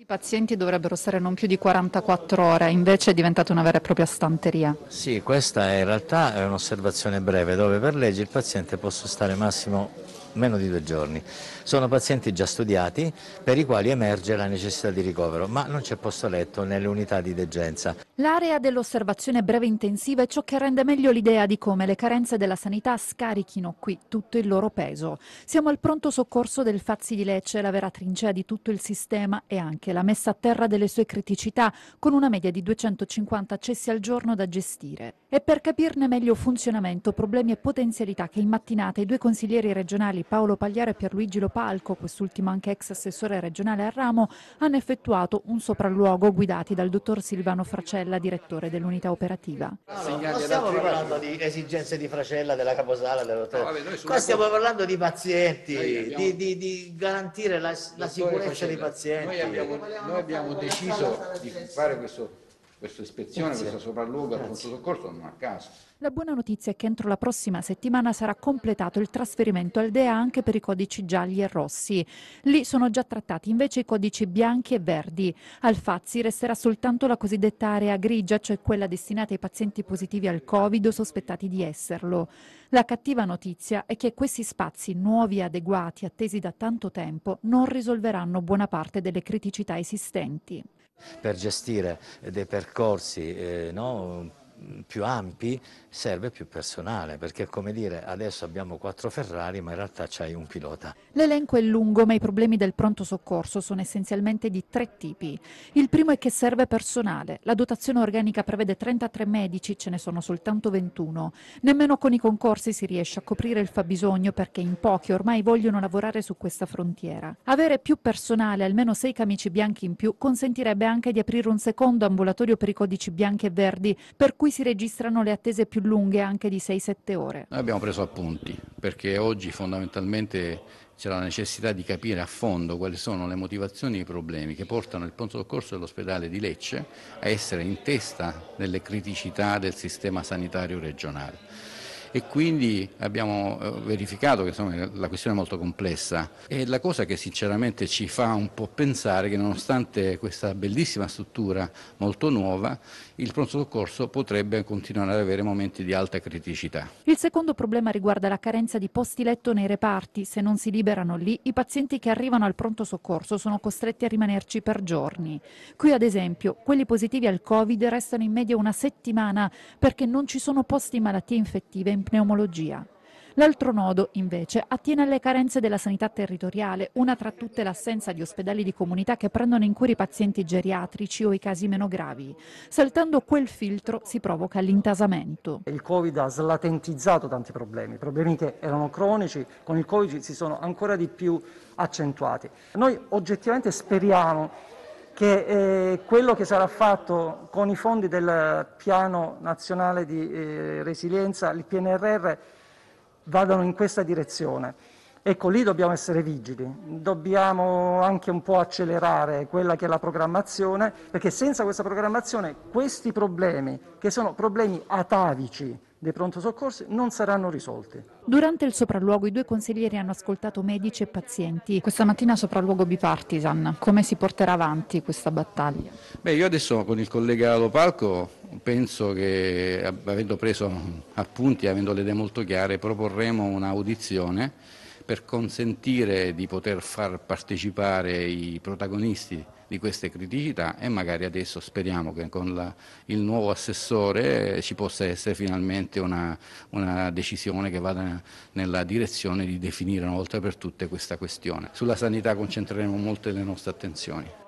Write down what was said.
I pazienti dovrebbero stare non più di 44 ore, invece è diventata una vera e propria stanteria. Sì, questa è in realtà è un'osservazione breve dove per legge il paziente può stare massimo meno di due giorni. Sono pazienti già studiati per i quali emerge la necessità di ricovero, ma non c'è posto letto nelle unità di degenza. L'area dell'osservazione breve intensiva è ciò che rende meglio l'idea di come le carenze della sanità scarichino qui tutto il loro peso. Siamo al pronto soccorso del Fazzi di Lecce, la vera trincea di tutto il sistema e anche la messa a terra delle sue criticità, con una media di 250 accessi al giorno da gestire. E per capirne meglio funzionamento, problemi e potenzialità che in mattinata i due consiglieri regionali locali Paolo Pagliara e Pierluigi Lopalco, quest'ultimo anche ex assessore regionale a ramo, hanno effettuato un sopralluogo guidati dal dottor Silvano Fracella, direttore dell'unità operativa. No, no, non stiamo parlando di esigenze di Fracella, della caposala, dell'hotel. No, vabbè, Qua stiamo parlando di pazienti, di, di, di, garantire la, la sicurezza dei pazienti. Noi abbiamo, noi abbiamo deciso di fare questo questa ispezione, Grazie. questo sopralluogo al pronto soccorso non a caso. La buona notizia è che entro la prossima settimana sarà completato il trasferimento al DEA anche per i codici gialli e rossi. Lì sono già trattati invece i codici bianchi e verdi. Al Fazzi resterà soltanto la cosiddetta area grigia, cioè quella destinata ai pazienti positivi al Covid o sospettati di esserlo. La cattiva notizia è che questi spazi nuovi e adeguati, attesi da tanto tempo, non risolveranno buona parte delle criticità esistenti per gestire eh, dei percorsi eh, no? più ampi serve più personale, perché è come dire adesso abbiamo quattro Ferrari ma in realtà c'hai un pilota. L'elenco è lungo ma i problemi del pronto soccorso sono essenzialmente di tre tipi. Il primo è che serve personale, la dotazione organica prevede 33 medici, ce ne sono soltanto 21. Nemmeno con i concorsi si riesce a coprire il fabbisogno perché in pochi ormai vogliono lavorare su questa frontiera. Avere più personale, almeno sei camici bianchi in più, consentirebbe anche di aprire un secondo ambulatorio per i codici bianchi e verdi, per cui cui si registrano le attese più lunghe anche di 6-7 ore. Noi abbiamo preso appunti perché oggi fondamentalmente c'è la necessità di capire a fondo quali sono le motivazioni e i problemi che portano il pronto soccorso dell'ospedale di Lecce a essere in testa delle criticità del sistema sanitario regionale e quindi abbiamo eh, verificato che insomma, la questione è molto complessa e la cosa che sinceramente ci fa un po' pensare che nonostante questa bellissima struttura molto nuova, il pronto soccorso potrebbe continuare ad avere momenti di alta criticità. Il secondo problema riguarda la carenza di posti letto nei reparti, se non si liberano lì i pazienti che arrivano al pronto soccorso sono costretti a rimanerci per giorni. Qui ad esempio quelli positivi al Covid restano in media una settimana perché non ci sono posti malattie infettive in pneumologia. L'altro nodo, invece, attiene alle carenze della sanità territoriale, una tra tutte l'assenza di ospedali di comunità che prendono in cura i pazienti geriatrici o i casi meno gravi. Saltando quel filtro si provoca l'intasamento. Il Covid ha slatentizzato tanti problemi, problemi che erano cronici, con il Covid si sono ancora di più accentuati. Noi oggettivamente speriamo che eh, quello che sarà fatto con i fondi del Piano Nazionale di eh, Resilienza, il PNRR, vadano in questa direzione. Ecco, lì dobbiamo essere vigili, dobbiamo anche un po' accelerare quella che è la programmazione, perché senza questa programmazione questi problemi, che sono problemi atavici, dei pronto soccorsi non saranno risolte. Durante il sopralluogo i due consiglieri hanno ascoltato medici e pazienti. Questa mattina sopralluogo bipartisan, come si porterà avanti questa battaglia? Beh, io adesso con il collega Lopalco penso che avendo preso appunti, avendo le idee molto chiare, proporremo un'audizione per consentire di poter far partecipare i protagonisti di queste criticità e magari adesso speriamo che con la, il nuovo assessore eh, ci possa essere finalmente una, una decisione che vada nella direzione di definire una volta per tutte questa questione. Sulla sanità concentreremo molte le nostre attenzioni.